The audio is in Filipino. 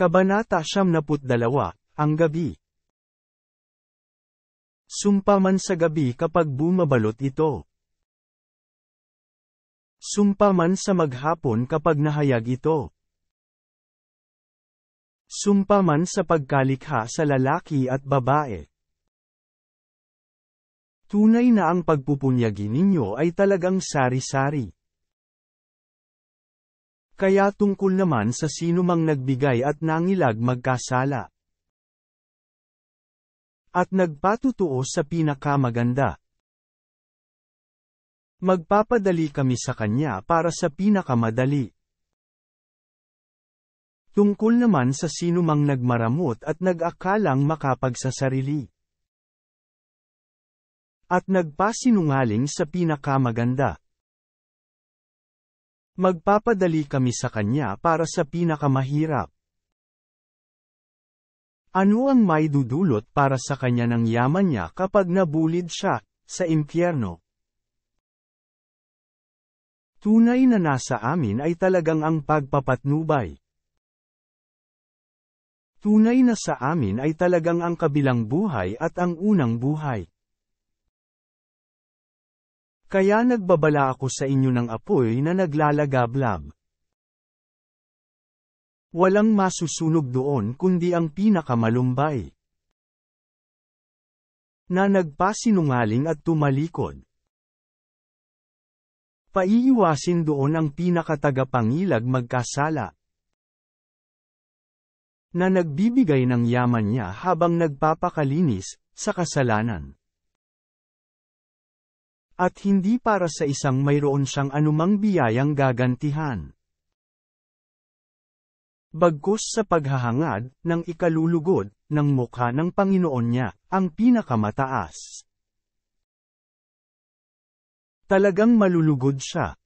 Kabanata 72, Ang Gabi Sumpa man sa gabi kapag bumabalot ito. Sumpa man sa maghapon kapag nahayag ito. Sumpa man sa pagkalikha sa lalaki at babae. Tunay na ang pagpupunyagi ninyo ay talagang sari-sari. Kaya tungkol naman sa sino mang nagbigay at nangilag magkasala. At nagpatutuo sa pinakamaganda. Magpapadali kami sa kanya para sa pinakamadali. Tungkol naman sa sino mang nagmaramot at nag-akalang makapagsasarili. At nagpasinungaling sa pinakamaganda. Magpapadali kami sa kanya para sa pinakamahirap. Ano ang may dudulot para sa kanya ng yaman niya kapag nabulid siya, sa impyerno? Tunay na nasa amin ay talagang ang pagpapatnubay. Tunay na sa amin ay talagang ang kabilang buhay at ang unang buhay. Kaya nagbabala ako sa inyo ng apoy na naglalagablab. Walang masusunog doon kundi ang pinakamalumbay. Na nagpasinungaling at tumalikod. Paiiwasin doon ang pinakatagapangilag magkasala. Na nagbibigay ng yaman niya habang nagpapakalinis sa kasalanan at hindi para sa isang mayroon siyang anumang biyayang gagantihan. Bagkus sa paghahangad ng ikalulugod ng mukha ng Panginoon niya, ang pinakamataas. Talagang malulugod siya,